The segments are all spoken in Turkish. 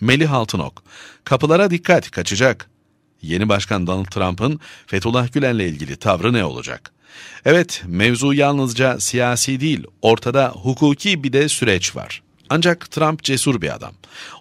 Melih Altınok, kapılara dikkat kaçacak. Yeni Başkan Donald Trump'ın Fethullah Gülen'le ilgili tavrı ne olacak? Evet, mevzu yalnızca siyasi değil, ortada hukuki bir de süreç var. Ancak Trump cesur bir adam.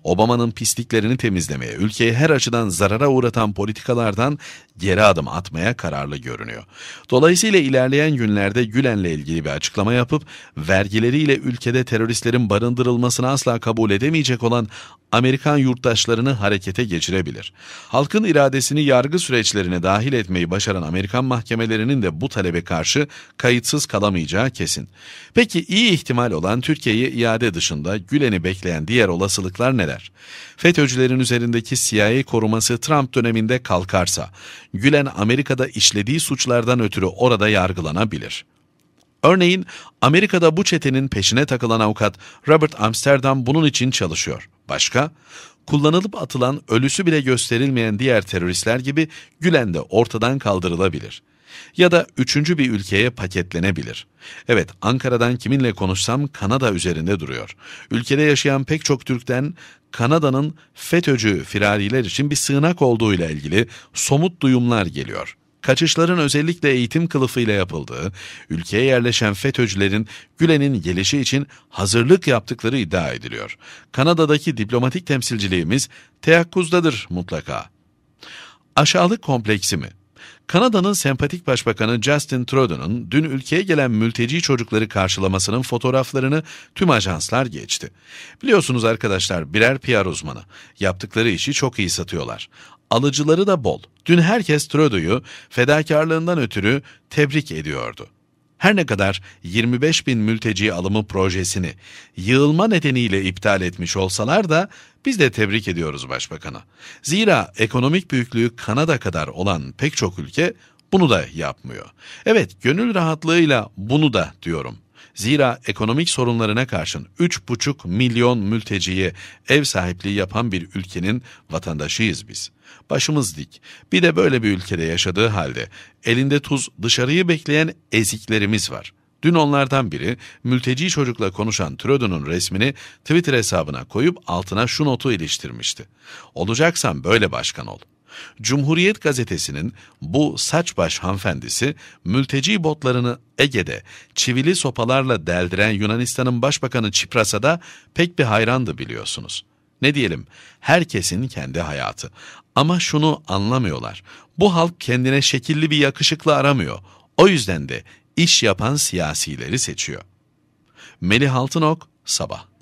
Obama'nın pisliklerini temizlemeye, ülkeyi her açıdan zarara uğratan politikalardan geri adım atmaya kararlı görünüyor. Dolayısıyla ilerleyen günlerde Gülen'le ilgili bir açıklama yapıp vergileriyle ülkede teröristlerin barındırılmasını asla kabul edemeyecek olan Amerikan yurttaşlarını harekete geçirebilir. Halkın iradesini yargı süreçlerine dahil etmeyi başaran Amerikan mahkemelerinin de bu talebe karşı kayıtsız kalamayacağı kesin. Peki iyi ihtimal olan Türkiye'yi iade dışında Gülen'i bekleyen diğer olasılıklar neler? FETÖ'cülerin üzerindeki CIA koruması Trump döneminde kalkarsa, Gülen Amerika'da işlediği suçlardan ötürü orada yargılanabilir. Örneğin Amerika'da bu çetenin peşine takılan avukat Robert Amsterdam bunun için çalışıyor. Başka? Kullanılıp atılan ölüsü bile gösterilmeyen diğer teröristler gibi Gülen de ortadan kaldırılabilir. Ya da üçüncü bir ülkeye paketlenebilir. Evet Ankara'dan kiminle konuşsam Kanada üzerinde duruyor. Ülkede yaşayan pek çok Türk'ten Kanada'nın FETÖ'cü firariler için bir sığınak olduğuyla ilgili somut duyumlar geliyor.'' kaçışların özellikle eğitim kılıfıyla yapıldığı, ülkeye yerleşen FETÖ'cülerin Gülen'in gelişi için hazırlık yaptıkları iddia ediliyor. Kanada'daki diplomatik temsilciliğimiz teyakkuzdadır mutlaka. Aşağılık kompleksi mi? Kanada'nın sempatik başbakanı Justin Trudeau'nun dün ülkeye gelen mülteci çocukları karşılamasının fotoğraflarını tüm ajanslar geçti. Biliyorsunuz arkadaşlar birer PR uzmanı. Yaptıkları işi çok iyi satıyorlar. Alıcıları da bol. Dün herkes Trudeau'yu fedakarlığından ötürü tebrik ediyordu. Her ne kadar 25 bin mülteci alımı projesini yığılma nedeniyle iptal etmiş olsalar da biz de tebrik ediyoruz başbakanı. Zira ekonomik büyüklüğü Kanada kadar olan pek çok ülke bunu da yapmıyor. Evet gönül rahatlığıyla bunu da diyorum. Zira ekonomik sorunlarına karşın 3,5 milyon mülteciye ev sahipliği yapan bir ülkenin vatandaşıyız biz. Başımız dik. Bir de böyle bir ülkede yaşadığı halde elinde tuz dışarıyı bekleyen eziklerimiz var. Dün onlardan biri mülteci çocukla konuşan Trudeau'nun resmini Twitter hesabına koyup altına şu notu iliştirmişti. Olacaksan böyle başkan ol.'' Cumhuriyet gazetesinin bu saç baş hanfendisi mülteci botlarını Ege'de çivili sopalarla deldiren Yunanistan'ın başbakanı Çipras'a da pek bir hayrandı biliyorsunuz. Ne diyelim, herkesin kendi hayatı. Ama şunu anlamıyorlar. Bu halk kendine şekilli bir yakışıklı aramıyor. O yüzden de iş yapan siyasileri seçiyor. Melih Altınok, Sabah